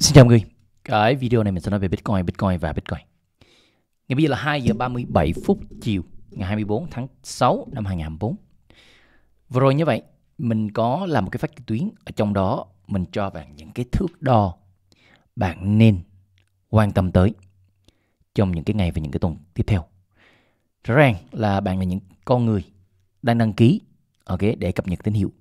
Xin chào mọi người. Cái video này mình sẽ nói về Bitcoin, Bitcoin và Bitcoin. Ngày bây giờ là 2 giờ 37 phút chiều ngày 24 tháng 6 năm 2024. Vừa rồi như vậy, mình có làm một cái phát trực tuyến ở trong đó mình cho bạn những cái thước đo bạn nên quan tâm tới trong những cái ngày và những cái tuần tiếp theo. Rõ ràng là bạn là những con người đang đăng ký ok để cập nhật tín hiệu.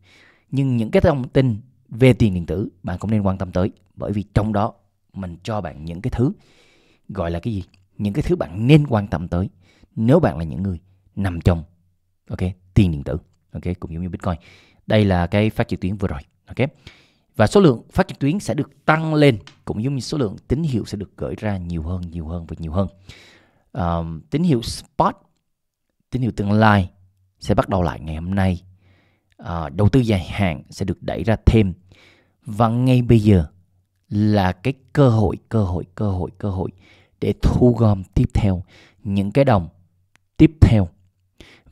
Nhưng những cái thông tin về tiền điện tử bạn cũng nên quan tâm tới bởi vì trong đó mình cho bạn những cái thứ gọi là cái gì những cái thứ bạn nên quan tâm tới nếu bạn là những người nằm trong ok tiền điện tử ok cũng giống như bitcoin đây là cái phát triển tuyến vừa rồi ok và số lượng phát triển tuyến sẽ được tăng lên cũng giống như số lượng tín hiệu sẽ được gửi ra nhiều hơn nhiều hơn và nhiều hơn um, tín hiệu spot tín hiệu tương lai sẽ bắt đầu lại ngày hôm nay uh, đầu tư dài hạn sẽ được đẩy ra thêm và ngay bây giờ là cái cơ hội cơ hội cơ hội cơ hội để thu gom tiếp theo những cái đồng tiếp theo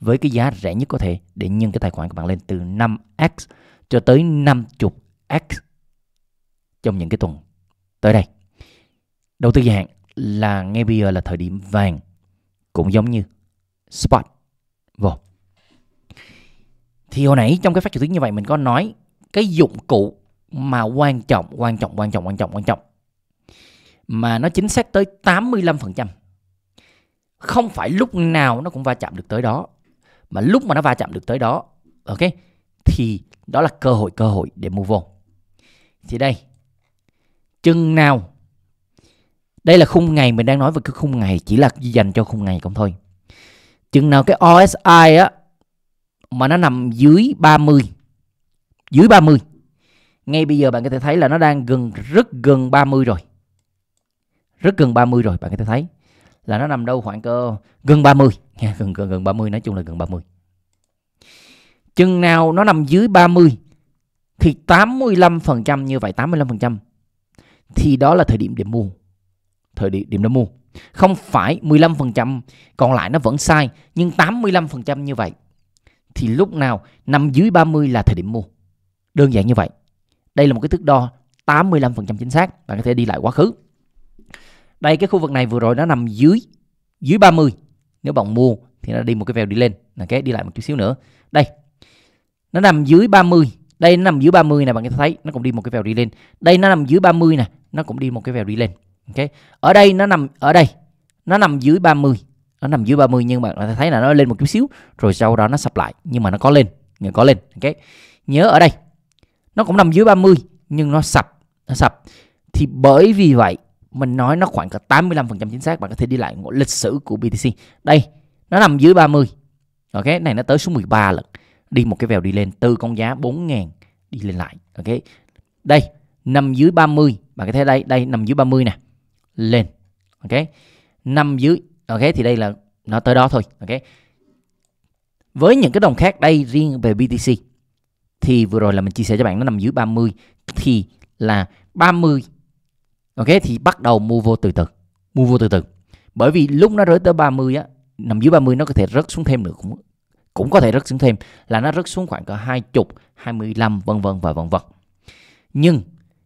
với cái giá rẻ nhất có thể để nhân cái tài khoản của bạn lên từ 5x cho tới 50x trong những cái tuần tới đây. Đầu tư dài hạn là ngay bây giờ là thời điểm vàng cũng giống như spot. Vâng thì hồi nãy trong cái phát trực tuyến như vậy mình có nói cái dụng cụ mà quan trọng quan trọng quan trọng quan trọng quan trọng mà nó chính xác tới 85% không phải lúc nào nó cũng va chạm được tới đó mà lúc mà nó va chạm được tới đó ok thì đó là cơ hội cơ hội để mua on thì đây chừng nào đây là khung ngày mình đang nói về cái khung ngày chỉ là dành cho khung ngày không thôi chừng nào cái OSI á mà nó nằm dưới 30 dưới 30 ngay bây giờ bạn có thể thấy là nó đang gần rất gần 30 rồi rất gần 30 rồi bạn có thể thấy là nó nằm đâu khoảng cơ gần 30 nha gần gần gần 30 nói chung là gần 30 chừng nào nó nằm dưới 30 thì 85% như vậy 85% thì đó là thời điểm để mua thời điểm điểm để mua không phải 15% còn lại nó vẫn sai nhưng 85% như vậy thì lúc nào nằm dưới 30 là thời điểm mua. Đơn giản như vậy. Đây là một cái thước đo 85% chính xác. Bạn có thể đi lại quá khứ. Đây cái khu vực này vừa rồi nó nằm dưới dưới 30. Nếu bạn mua thì nó đi một cái vèo đi lên. Là cái đi lại một chút xíu nữa. Đây. Nó nằm dưới 30. Đây nó nằm dưới 30 này bạn có thể thấy nó cũng đi một cái vèo đi lên. Đây nó nằm dưới 30 này nó cũng đi một cái vèo đi lên. Ok. Ở đây nó nằm ở đây. Nó nằm dưới 30 nó nằm dưới 30 nhưng bạn thấy là nó lên một chút xíu rồi sau đó nó sập lại nhưng mà nó có lên nhưng có lên ok nhớ ở đây nó cũng nằm dưới 30 nhưng nó sập nó sập thì bởi vì vậy mình nói nó khoảng cả 85% chính xác bạn có thể đi lại một lịch sử của BTC đây nó nằm dưới 30 ok này nó tới số 13 lần đi một cái vèo đi lên từ con giá 4.000 đi lên lại ok đây nằm dưới 30 bạn có thể đây đây nằm dưới 30 nè lên ok nằm dưới ok thì đây là nó tới đó thôi ok với những cái đồng khác đây riêng về BTC thì vừa rồi là mình chia sẻ cho bạn nó nằm dưới 30 thì là 30 ok thì bắt đầu mua vô từ từ mua vô từ từ bởi vì lúc nó rơi tới 30 á nằm dưới 30 nó có thể rớt xuống thêm nữa cũng cũng có thể rớt xuống thêm là nó rớt xuống khoảng cỡ 20, 25 vân vân và vân vân. Nhưng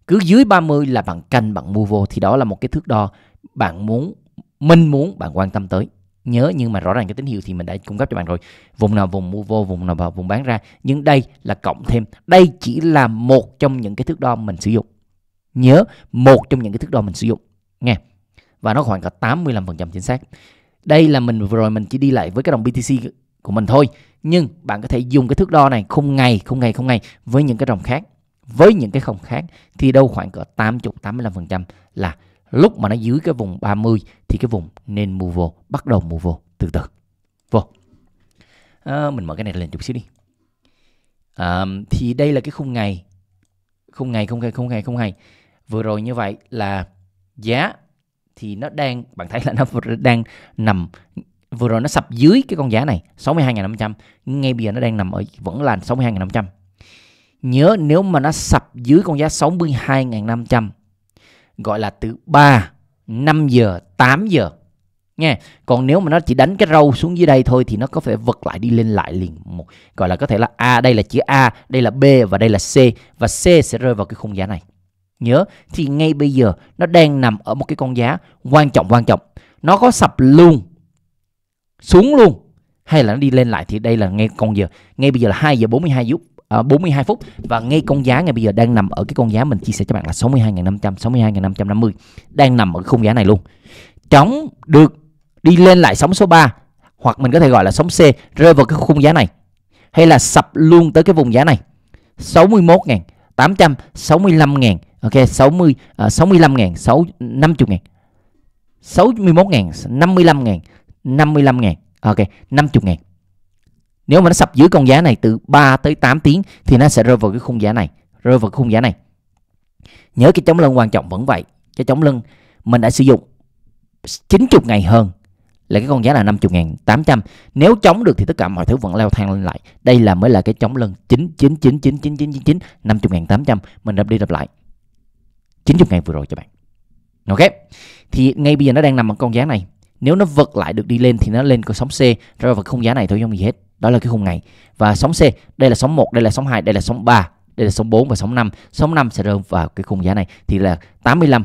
cứ dưới 30 là bạn canh bạn mua vô thì đó là một cái thước đo bạn muốn mình muốn bạn quan tâm tới nhớ nhưng mà rõ ràng cái tín hiệu thì mình đã cung cấp cho bạn rồi vùng nào vùng mua vô vùng nào vào vùng bán ra nhưng đây là cộng thêm đây chỉ là một trong những cái thước đo mình sử dụng nhớ một trong những cái thước đo mình sử dụng nghe và nó khoảng cả 85% chính xác đây là mình vừa rồi mình chỉ đi lại với cái đồng BTC của mình thôi nhưng bạn có thể dùng cái thước đo này không ngày không ngày không ngày với những cái đồng khác với những cái không khác thì đâu khoảng cỡ 80 85% là lúc mà nó dưới cái vùng 30 thì cái vùng nên mua vô bắt đầu mua vô từ từ vô à, mình mở cái này lên chút xíu đi à, thì đây là cái khung ngày khung ngày khung ngày khung ngày khung ngày vừa rồi như vậy là giá thì nó đang bạn thấy là nó đang nằm vừa rồi nó sập dưới cái con giá này 62.500 ngay bây giờ nó đang nằm ở vẫn là 62.500 nhớ nếu mà nó sập dưới con giá 62.500 gọi là từ 3, 5 giờ, 8 giờ. Nghe, còn nếu mà nó chỉ đánh cái râu xuống dưới đây thôi thì nó có thể vật lại đi lên lại liền một gọi là có thể là A, đây là chữ A, đây là B và đây là C và C sẽ rơi vào cái khung giá này. Nhớ thì ngay bây giờ nó đang nằm ở một cái con giá quan trọng quan trọng. Nó có sập luôn xuống luôn hay là nó đi lên lại thì đây là ngay con giờ ngay bây giờ là 2 giờ 42 phút uh, ờ, 42 phút và ngay con giá ngay bây giờ đang nằm ở cái con giá mình chia sẻ cho bạn là 62.500 62.550 đang nằm ở khung giá này luôn chống được đi lên lại sóng số 3 hoặc mình có thể gọi là sóng C rơi vào cái khung giá này hay là sập luôn tới cái vùng giá này 61.000 800 65.000 ok 60 uh, 65.000 6 50.000 61.000 55.000 55.000 ok 50.000 nếu mà nó sập dưới con giá này từ 3 tới 8 tiếng thì nó sẽ rơi vào cái khung giá này, rơi vào khung giá này. Nhớ cái chống lưng quan trọng vẫn vậy. Cái chống lưng mình đã sử dụng 90 ngày hơn là cái con giá là 50.800. Nếu chống được thì tất cả mọi thứ vẫn leo thang lên lại. Đây là mới là cái chống lưng 99999999 50.800 mình đập đi đập lại. 90 ngày vừa rồi cho bạn. Ok. Thì ngay bây giờ nó đang nằm ở con giá này. Nếu nó vượt lại được đi lên thì nó lên con sóng C rồi vào khung giá này thôi không gì hết đó là cái khung ngày và sóng C đây là sóng 1 đây là sóng 2 đây là sóng 3 đây là sóng 4 và sóng 5 sóng 5 sẽ rơi vào cái khung giá này thì là 85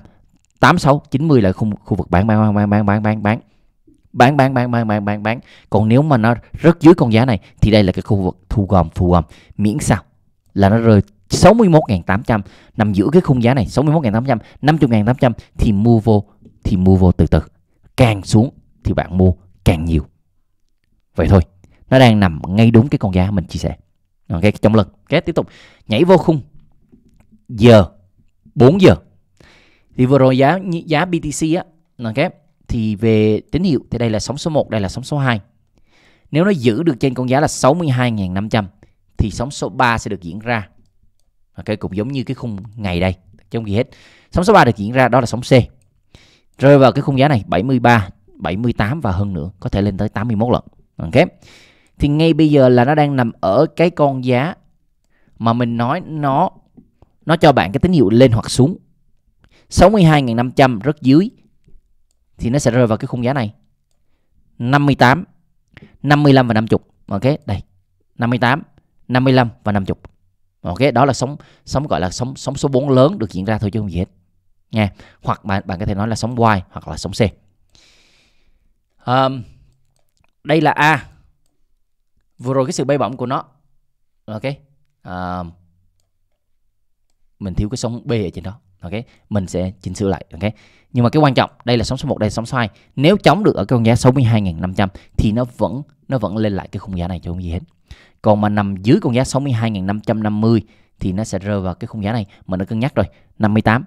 86 90 là khung khu vực bán bán bán bán bán bán bán bán bán bán bán bán bán bán bán còn nếu mà nó rất dưới con giá này thì đây là cái khu vực thu gom thu gom miễn sao là nó rơi 61.800 nằm giữa cái khung giá này 61.800 50.800 thì mua vô thì mua vô từ từ càng xuống thì bạn mua càng nhiều vậy thôi nó đang nằm ngay đúng cái con giá mình chia sẻ ok trọng lực cái tiếp tục nhảy vô khung giờ 4 giờ thì vừa rồi giá giá BTC á ok thì về tín hiệu thì đây là sóng số 1 đây là sóng số 2 nếu nó giữ được trên con giá là 62.500 thì sóng số 3 sẽ được diễn ra ok cũng giống như cái khung ngày đây trong gì hết sóng số 3 được diễn ra đó là sóng C rơi vào cái khung giá này 73 78 và hơn nữa có thể lên tới 81 lần ok thì ngay bây giờ là nó đang nằm ở cái con giá mà mình nói nó nó cho bạn cái tín hiệu lên hoặc xuống 62.500 rất dưới thì nó sẽ rơi vào cái khung giá này 58 55 và 50 ok đây 58 55 và 50 ok đó là sóng sóng gọi là sóng sóng số 4 lớn được diễn ra thôi chứ không gì hết nha hoặc bạn bạn có thể nói là sóng Y hoặc là sóng C um, đây là A vừa rồi cái sự bay bổng của nó ok à, mình thiếu cái sóng b ở trên đó ok mình sẽ chỉnh sửa lại ok nhưng mà cái quan trọng đây là sóng số 1 đây là sóng số 2 nếu chống được ở cái con giá 62.500 thì nó vẫn nó vẫn lên lại cái khung giá này cho không gì hết còn mà nằm dưới con giá 62.550 thì nó sẽ rơi vào cái khung giá này mình đã cân nhắc rồi 58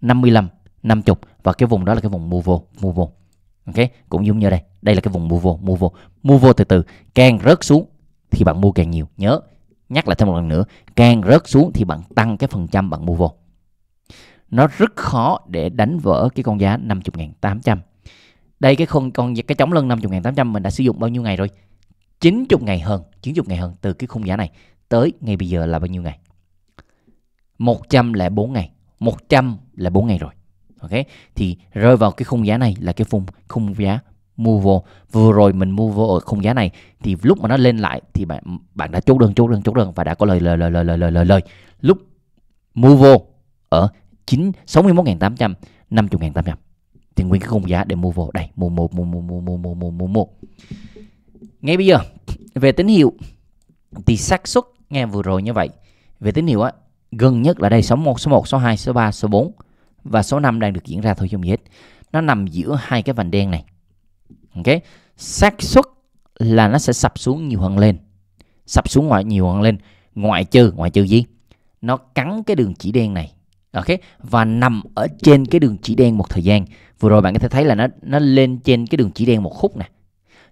55 50 và cái vùng đó là cái vùng mua vô mua vô ok cũng giống như đây đây là cái vùng mua vô mua vô mua vô từ từ càng rớt xuống thì bạn mua càng nhiều nhớ nhắc lại thêm một lần nữa càng rớt xuống thì bạn tăng cái phần trăm bạn mua vô nó rất khó để đánh vỡ cái con giá 50.800 đây cái khung con cái chống lưng 50.800 mình đã sử dụng bao nhiêu ngày rồi 90 ngày hơn 90 ngày hơn từ cái khung giá này tới ngày bây giờ là bao nhiêu ngày 104 ngày 104 ngày rồi ok thì rơi vào cái khung giá này là cái khung khung giá mua vô vừa rồi mình mua vô ở khung giá này thì lúc mà nó lên lại thì bạn bạn đã chốt đơn chốt đơn chốt đơn và đã có lời lời lời lời lời lời lời, lời. lúc mua vô ở chín sáu mươi tám 9 61.800 tám trăm, thì nguyên cái khung giá để mua vô đây mua mua mua mua mua mua mua mua mua mua ngay bây giờ về tín hiệu thì xác suất nghe vừa rồi như vậy về tín hiệu á gần nhất là đây số 1 số 1 số 2 số 3 số 4 và số 5 đang được diễn ra thôi không gì hết. Nó nằm giữa hai cái vành đen này. Ok. xác suất là nó sẽ sập xuống nhiều hơn lên. Sập xuống ngoài nhiều hơn lên, ngoại trừ ngoại trừ gì? Nó cắn cái đường chỉ đen này. Ok và nằm ở trên cái đường chỉ đen một thời gian. Vừa rồi bạn có thể thấy là nó nó lên trên cái đường chỉ đen một khúc nè.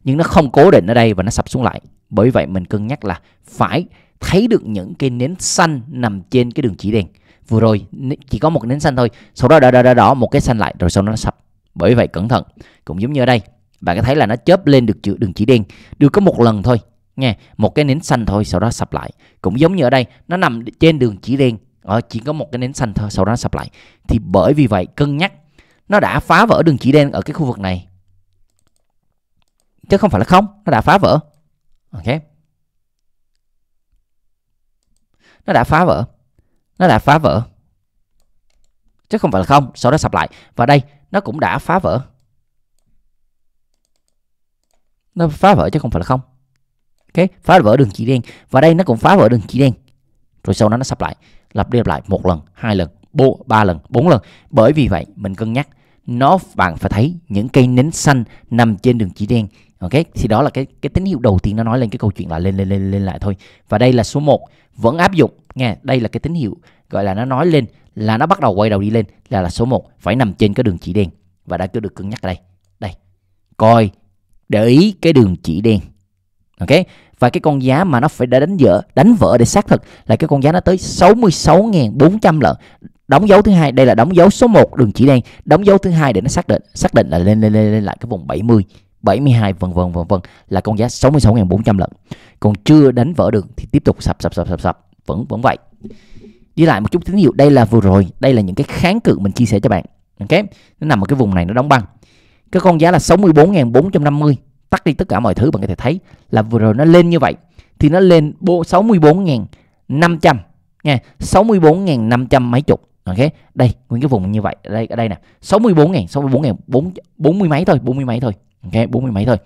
Nhưng nó không cố định ở đây và nó sập xuống lại. Bởi vậy mình cân nhắc là phải thấy được những cái nến xanh nằm trên cái đường chỉ đen vừa rồi chỉ có một nến xanh thôi sau đó đỏ đỏ đỏ, đỏ một cái xanh lại rồi sau đó nó sập bởi vậy cẩn thận cũng giống như ở đây bạn có thấy là nó chớp lên được chữ đường chỉ đen được có một lần thôi nha một cái nến xanh thôi sau đó sập lại cũng giống như ở đây nó nằm trên đường chỉ đen ở ờ, chỉ có một cái nến xanh thôi sau đó sập lại thì bởi vì vậy cân nhắc nó đã phá vỡ đường chỉ đen ở cái khu vực này chứ không phải là không nó đã phá vỡ ok nó đã phá vỡ nó đã phá vỡ chứ không phải là không sau đó sập lại và đây nó cũng đã phá vỡ nó phá vỡ chứ không phải là không ok phá vỡ đường chỉ đen và đây nó cũng phá vỡ đường chỉ đen rồi sau đó nó sập lại lặp đi lặp lại một lần hai lần bộ ba lần bốn lần bởi vì vậy mình cân nhắc nó bạn phải thấy những cây nến xanh nằm trên đường chỉ đen ok thì đó là cái cái tín hiệu đầu tiên nó nói lên cái câu chuyện là lên lên lên lên lại thôi và đây là số 1 vẫn áp dụng nghe đây là cái tín hiệu gọi là nó nói lên là nó bắt đầu quay đầu đi lên là là số 1 phải nằm trên cái đường chỉ đen và đã cứ được cứng nhắc ở đây đây coi để ý cái đường chỉ đen ok và cái con giá mà nó phải đã đánh vỡ đánh vỡ để xác thực là cái con giá nó tới 66.400 lợn đóng dấu thứ hai đây là đóng dấu số 1 đường chỉ đen đóng dấu thứ hai để nó xác định xác định là lên lên lên, lên lại cái vùng 70 72 vân vân vân vân là con giá 66.400 lận. Còn chưa đánh vỡ được thì tiếp tục sập sập sập sập sập vẫn vẫn vậy. Đi lại một chút tín hiệu, đây là vừa rồi, đây là những cái kháng cự mình chia sẻ cho bạn. Ok, nó nằm ở cái vùng này nó đóng băng. Cái con giá là 64.450, tắt đi tất cả mọi thứ bạn có thể thấy là vừa rồi nó lên như vậy thì nó lên 64.500 nha, 64.500 mấy chục ok đây nguyên cái vùng như vậy đây ở đây nè 64 ngàn 64 ngàn 4, 40 mấy thôi 40 mấy thôi ok 40 mấy thôi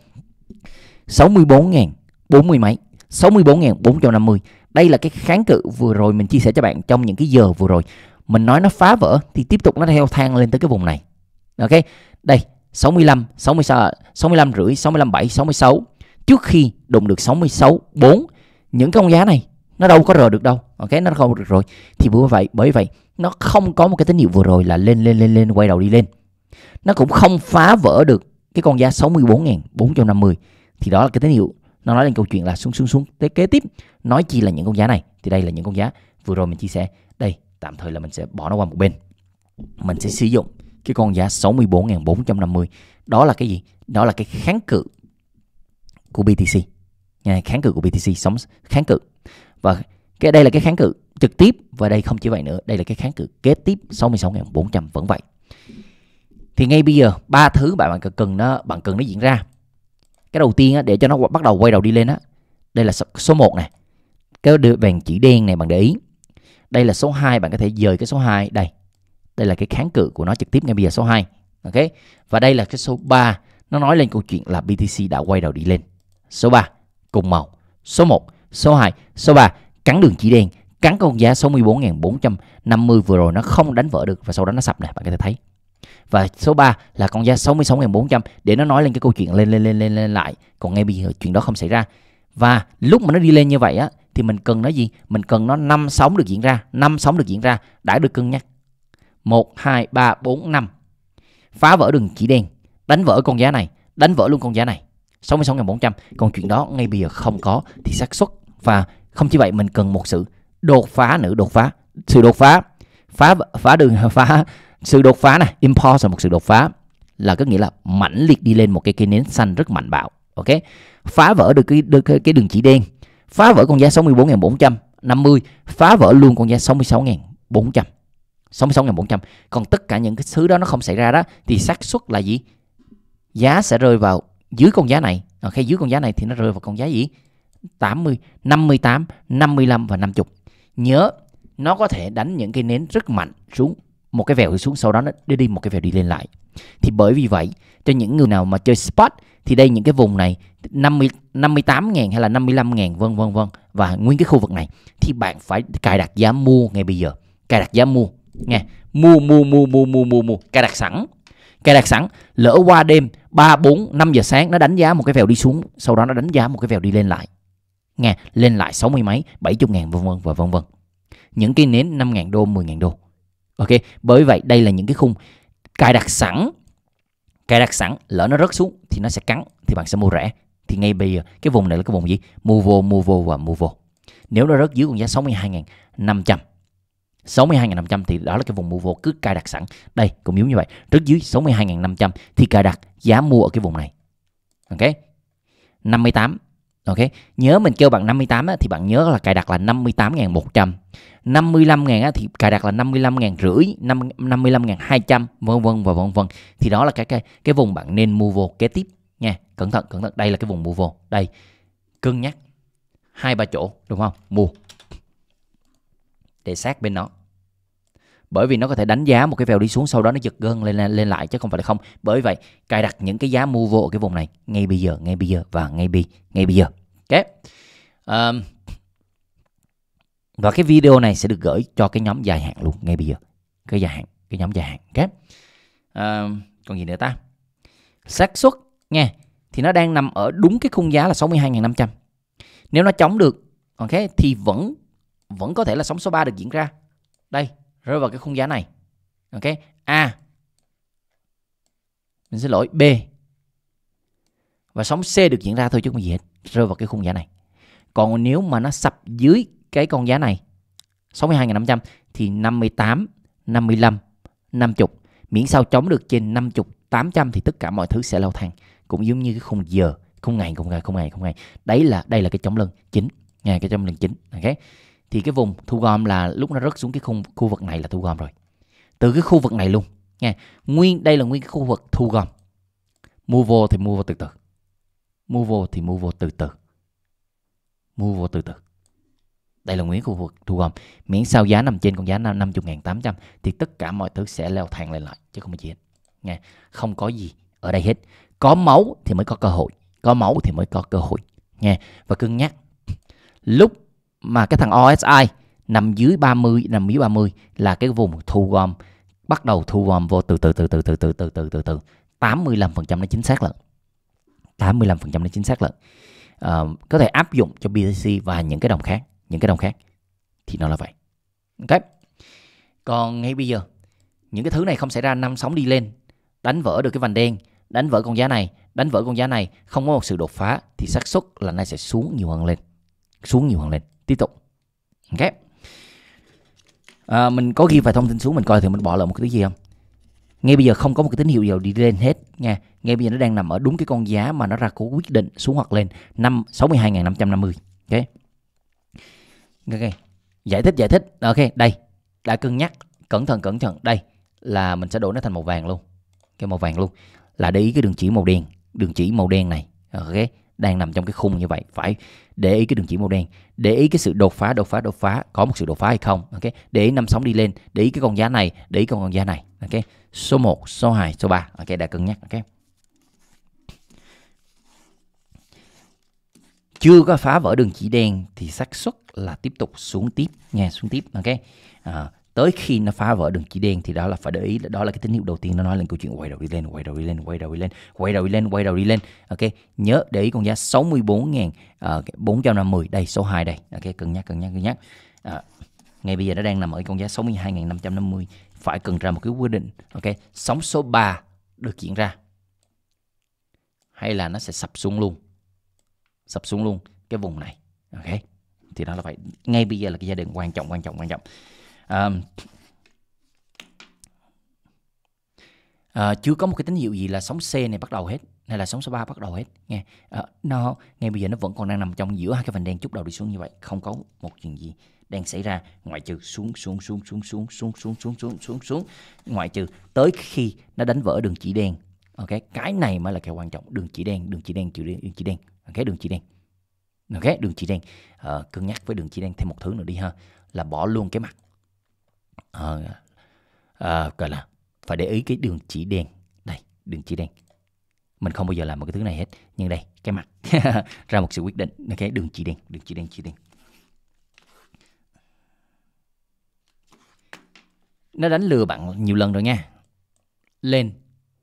64 ngàn 40 mấy 64 ngàn 450 đây là cái kháng cự vừa rồi mình chia sẻ cho bạn trong những cái giờ vừa rồi mình nói nó phá vỡ thì tiếp tục nó theo thang lên tới cái vùng này ok đây 65 66 65 rưỡi 65 7 66 trước khi đụng được 66 4 những cái con giá này nó đâu có rờ được đâu ok nó không được rồi thì bởi vậy bởi vậy nó không có một cái tín hiệu vừa rồi là lên lên lên lên quay đầu đi lên nó cũng không phá vỡ được cái con giá 64.450 thì đó là cái tín hiệu nó nói lên câu chuyện là xuống xuống xuống tới kế tiếp nói chi là những con giá này thì đây là những con giá vừa rồi mình chia sẻ đây tạm thời là mình sẽ bỏ nó qua một bên mình sẽ sử dụng cái con giá 64.450 đó là cái gì đó là cái kháng cự của BTC kháng cự của BTC sống kháng cự và cái đây là cái kháng cự trực tiếp và đây không chỉ vậy nữa đây là cái kháng cự kế tiếp 66.400 vẫn vậy thì ngay bây giờ ba thứ bạn bạn cần nó bạn cần nó diễn ra cái đầu tiên á, để cho nó bắt đầu quay đầu đi lên á đây là số 1 này cái đường chỉ đen này bạn để ý đây là số 2 bạn có thể dời cái số 2 đây đây là cái kháng cự của nó trực tiếp ngay bây giờ số 2 ok và đây là cái số 3 nó nói lên câu chuyện là BTC đã quay đầu đi lên số 3 cùng màu số 1 số 2 số 3 cắn đường chỉ đen cắn con giá 64.450 vừa rồi nó không đánh vỡ được và sau đó nó sập này bạn có thể thấy và số 3 là con giá 66.400 để nó nói lên cái câu chuyện lên lên lên lên lên lại còn ngay bây giờ chuyện đó không xảy ra và lúc mà nó đi lên như vậy á thì mình cần nó gì mình cần nó năm sóng được diễn ra năm sóng được diễn ra đã được cân nhắc 1, 2, 3, 4, 5 phá vỡ đường chỉ đen đánh vỡ con giá này đánh vỡ luôn con giá này 66.400 còn chuyện đó ngay bây giờ không có thì xác suất và không chỉ vậy mình cần một sự đột phá nữa đột phá sự đột phá phá phá đường phá sự đột phá này impulse là một sự đột phá là có nghĩa là mãnh liệt đi lên một cái cây nến xanh rất mạnh bạo ok phá vỡ được cái được cái đường chỉ đen phá vỡ con giá 64.450 phá vỡ luôn con giá 66.400 66.400 còn tất cả những cái thứ đó nó không xảy ra đó thì xác suất là gì giá sẽ rơi vào dưới con giá này ok dưới con giá này thì nó rơi vào con giá gì 80 58 55 và 50 nhớ nó có thể đánh những cái nến rất mạnh xuống một cái vèo xuống sau đó nó đi đi một cái vèo đi lên lại thì bởi vì vậy cho những người nào mà chơi spot thì đây những cái vùng này 50 58 ngàn hay là 55 ngàn vân vân vân và nguyên cái khu vực này thì bạn phải cài đặt giá mua ngay bây giờ cài đặt giá mua nghe mua mua mua mua mua mua mua cài đặt sẵn cài đặt sẵn lỡ qua đêm 3 4 5 giờ sáng nó đánh giá một cái vèo đi xuống sau đó nó đánh giá một cái vèo đi lên lại nghe lên lại 60 mấy, 70 ngàn vân vân và vân vân. Những cái nến 5 ngàn đô, 10 ngàn đô. Ok, bởi vậy đây là những cái khung cài đặt sẵn cài đặt sẵn lỡ nó rớt xuống thì nó sẽ cắn thì bạn sẽ mua rẻ thì ngay bây giờ cái vùng này là cái vùng gì mua vô mua vô và mua vô nếu nó rớt dưới con giá 62.500 62.500 thì đó là cái vùng mua vô cứ cài đặt sẵn đây cũng giống như vậy rớt dưới 62.500 thì cài đặt giá mua ở cái vùng này ok 58 Ok, nhớ mình kêu bạn 58 á, thì bạn nhớ là cài đặt là 58.100 55.000 á, thì cài đặt là 55.000 rưỡi 55.200 vân vân và vân vân thì đó là cái cái cái vùng bạn nên mua vô kế tiếp nha cẩn thận cẩn thận đây là cái vùng mua vô đây cân nhắc hai ba chỗ đúng không mua để sát bên nó bởi vì nó có thể đánh giá một cái vèo đi xuống sau đó nó giật gân lên lên lại chứ không phải là không bởi vậy cài đặt những cái giá mua vô ở cái vùng này ngay bây giờ ngay bây giờ và ngay bi ngay bây giờ ok um, và cái video này sẽ được gửi cho cái nhóm dài hạn luôn ngay bây giờ cái dài hạn cái nhóm dài hạn ok um, còn gì nữa ta xác suất nha thì nó đang nằm ở đúng cái khung giá là 62.500 nếu nó chống được ok thì vẫn vẫn có thể là sóng số 3 được diễn ra đây rơi vào cái khung giá này ok a mình xin lỗi b và sóng c được diễn ra thôi chứ không gì hết rơi vào cái khung giá này còn nếu mà nó sập dưới cái con giá này 62.500 thì 58, 55, 50 miễn sao chống được trên 50, 800 thì tất cả mọi thứ sẽ leo thang cũng giống như cái khung giờ khung ngày khung ngày khung ngày khung ngày đấy là đây là cái chống lưng chính nghe cái chống lưng chính ok thì cái vùng thu gom là lúc nó rớt xuống cái khu, khu vực này là thu gom rồi từ cái khu vực này luôn nha nguyên đây là nguyên cái khu vực thu gom mua vô thì mua vô từ từ mua vô thì mua vô từ từ mua vô từ từ đây là nguyên khu vực thu gom miễn sao giá nằm trên con giá năm chục ngàn tám trăm thì tất cả mọi thứ sẽ leo thang lên lại chứ không có gì hết nha không có gì ở đây hết có máu thì mới có cơ hội có máu thì mới có cơ hội nha và cưng nhắc lúc mà cái thằng OSI nằm dưới 30 nằm dưới 30 là cái vùng thu gom bắt đầu thu gom vô từ từ từ từ từ từ từ từ từ từ 85% nó chính xác lận 85% nó chính xác lận à, có thể áp dụng cho BTC và những cái đồng khác những cái đồng khác thì nó là vậy ok còn ngay bây giờ những cái thứ này không xảy ra năm sóng đi lên đánh vỡ được cái vành đen đánh vỡ con giá này đánh vỡ con giá này không có một sự đột phá thì xác suất là nay sẽ xuống nhiều hơn lên xuống nhiều hơn lên tiếp tục ok à, mình có ghi vài thông tin xuống mình coi thì mình bỏ lỡ một cái gì không ngay bây giờ không có một cái tín hiệu nào đi lên hết nha ngay bây giờ nó đang nằm ở đúng cái con giá mà nó ra cố quyết định xuống hoặc lên năm sáu mươi hai năm trăm năm mươi ok ok giải thích giải thích ok đây đã cân nhắc cẩn thận cẩn thận đây là mình sẽ đổi nó thành màu vàng luôn cái màu vàng luôn là để ý cái đường chỉ màu đen đường chỉ màu đen này ok đang nằm trong cái khung như vậy phải để ý cái đường chỉ màu đen để ý cái sự đột phá đột phá đột phá có một sự đột phá hay không ok để ý năm sóng đi lên để ý cái con giá này để ý con con giá này ok số 1, số 2, số 3 ok đã cân nhắc ok chưa có phá vỡ đường chỉ đen thì xác suất là tiếp tục xuống tiếp nha xuống tiếp ok à, tới khi nó phá vỡ đường chỉ đen thì đó là phải để ý đó là cái tín hiệu đầu tiên nó nói lên câu chuyện quay đầu đi lên quay đầu đi lên quay đầu đi lên quay đầu đi lên quay đầu đi lên ok nhớ để ý con giá 64.000 uh, 450 đây số 2 đây ok cân nhắc cân nhắc cân nhắc uh, ngay bây giờ nó đang nằm ở con giá 62.550 phải cần ra một cái quyết định ok sóng số 3 được diễn ra hay là nó sẽ sập xuống luôn sập xuống luôn cái vùng này ok thì đó là phải ngay bây giờ là cái giai đoạn quan trọng quan trọng quan trọng um, uh, chưa có một cái tín hiệu gì là sóng C này bắt đầu hết hay là sóng số 3 bắt đầu hết nghe uh, nó ngay bây giờ nó vẫn còn đang nằm trong giữa hai cái vành đen chút đầu đi xuống như vậy không có một chuyện gì đang xảy ra ngoại trừ xuống xuống xuống xuống xuống xuống xuống xuống xuống xuống xuống ngoại trừ tới khi nó đánh vỡ đường chỉ đen ok cái này mới là cái quan trọng đường chỉ đen đường chỉ đen chữ đen đường chỉ đen ok đường chỉ đen ok đường chỉ đen uh, cân nhắc với đường chỉ đen thêm một thứ nữa đi ha là bỏ luôn cái mặt ờ, à, gọi là phải để ý cái đường chỉ đen đây đường chỉ đen mình không bao giờ làm một cái thứ này hết nhưng đây cái mặt ra một sự quyết định cái đường chỉ đen đường chỉ đen chỉ đen nó đánh lừa bạn nhiều lần rồi nha lên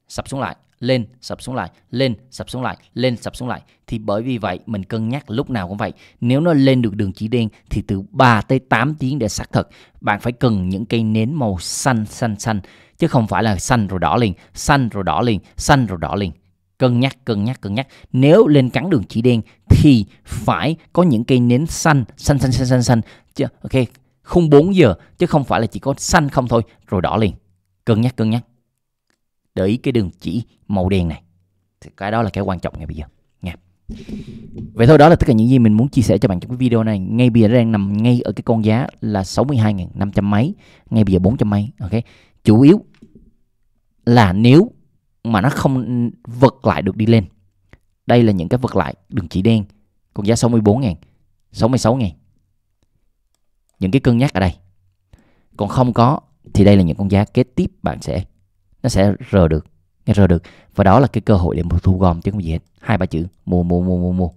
sập xuống lại lên sập xuống lại lên sập xuống lại lên sập xuống lại thì bởi vì vậy mình cân nhắc lúc nào cũng vậy nếu nó lên được đường chỉ đen thì từ 3 tới 8 tiếng để xác thực bạn phải cần những cây nến màu xanh xanh xanh chứ không phải là xanh rồi đỏ liền xanh rồi đỏ liền xanh rồi đỏ liền cân nhắc cân nhắc cân nhắc nếu lên cắn đường chỉ đen thì phải có những cây nến xanh xanh xanh xanh xanh xanh chứ ok khung 4 giờ chứ không phải là chỉ có xanh không thôi rồi đỏ liền cân nhắc cân nhắc để ý cái đường chỉ màu đen này thì cái đó là cái quan trọng ngay bây giờ nha vậy thôi đó là tất cả những gì mình muốn chia sẻ cho bạn trong cái video này ngay bây giờ đang nằm ngay ở cái con giá là 62.500 mấy ngay bây giờ 400 mấy ok chủ yếu là nếu mà nó không vật lại được đi lên đây là những cái vật lại đường chỉ đen con giá 64 ngàn 66 ngàn những cái cân nhắc ở đây còn không có thì đây là những con giá kế tiếp bạn sẽ nó sẽ rờ được nghe rờ được và đó là cái cơ hội để mà thu gom chứ không gì hết hai ba chữ mua mua mua mua mua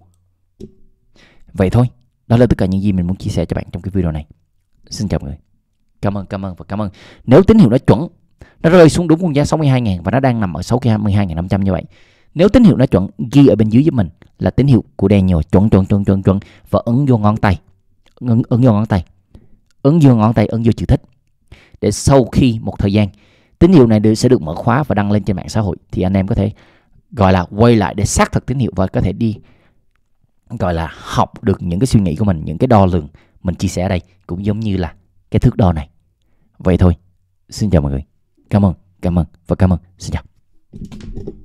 vậy thôi đó là tất cả những gì mình muốn chia sẻ cho bạn trong cái video này xin chào mọi người cảm ơn cảm ơn và cảm ơn nếu tín hiệu nó chuẩn nó rơi xuống đúng con giá 62.000 và nó đang nằm ở 62.500 như vậy nếu tín hiệu nó chuẩn ghi ở bên dưới giúp mình là tín hiệu của đèn nhồi chuẩn chuẩn chuẩn chuẩn chuẩn và ấn vô ngón tay ấn, ấn vô ngón tay ấn vô ngón tay ấn vô chữ thích để sau khi một thời gian tín hiệu này sẽ được mở khóa và đăng lên trên mạng xã hội thì anh em có thể gọi là quay lại để xác thực tín hiệu và có thể đi gọi là học được những cái suy nghĩ của mình những cái đo lường mình chia sẻ ở đây cũng giống như là cái thước đo này vậy thôi xin chào mọi người cảm ơn cảm ơn và cảm ơn xin chào